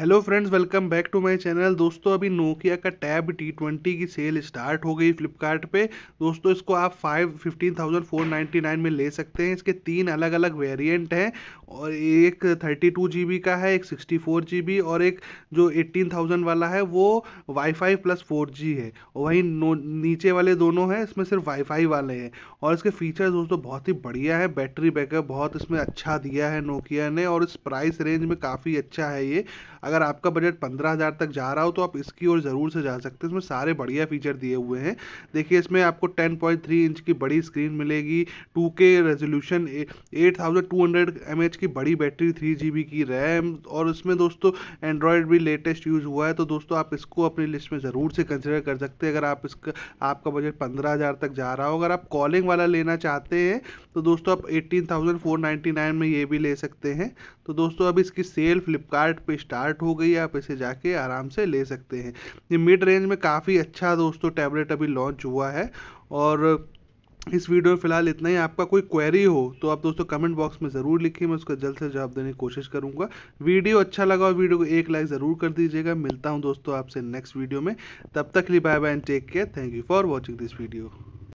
hello friends welcome back to my channel दोस्तों अभी Nokia का टैब टी ट्वेंटी की सेल स्टार्ट हो गई फ्लिपकार्ट पे दोस्तों इसको आप five fifteen thousand four ninety nine में ले सकते हैं इसके तीन अलग अलग वेरिएंट हैं और एक थर्टी टू जी बी का है एक सिक्सटी फोर जी बी और एक जो एट्टीन थाउजेंड वाला है वो फाई प्लस फोर जी है वहीं नीचे वाले दोनों हैं इसमें सिर्फ फाई वाले हैं और इसके फीचर्स दोस्तों बहुत ही बढ़िया है बैटरी बैकअप बहुत इसमें अच्छा दिया है नोकिया ने और इस प्राइस रेंज में काफ़ी अच्छा है ये अगर आपका बजट पंद्रह हज़ार तक जा रहा हो तो आप इसकी ओर ज़रूर से जा सकते हैं इसमें सारे बढ़िया फीचर दिए हुए हैं देखिए इसमें आपको टेन पॉइंट थ्री इंच की बड़ी स्क्रीन मिलेगी two K resolution eight thousand two hundred M H की बड़ी बैटरी थ्री जी बी की रैम और उसमें दोस्तों एंड्रॉयड भी लेटेस्ट यूज़ हुआ है तो दोस्तों आप इसको अपनी लिस्ट में ज़रूर से कंसिडर कर सकते हैं अगर आप इसका आपका बजट पंद्रह हज़ार तक जा रहा हो अगर आप कॉलिंग वाला लेना चाहते हैं तो दोस्तों आप eighteen thousand four ninety nine में ये भी ले सकते हैं तो दोस्तों अब इसकी सेल फ्लिपकार्ट स्टार्ट स्टार्ट हो गई है आप इसे जाके आराम से ले सकते हैं ये मिड रेंज में काफ़ी अच्छा दोस्तों टैबलेट अभी लॉन्च हुआ है और इस वीडियो में फिलहाल इतना ही आपका कोई क्वेरी हो तो आप दोस्तों कमेंट बॉक्स में ज़रूर लिखिए मैं उसका जल्द से जवाब देने की कोशिश करूँगा वीडियो अच्छा लगा और वीडियो को एक लाइक ज़रूर कर दीजिएगा मिलता हूँ दोस्तों आपसे नेक्स्ट वीडियो में तब तक लिए bye bye and take care thank you for watching this video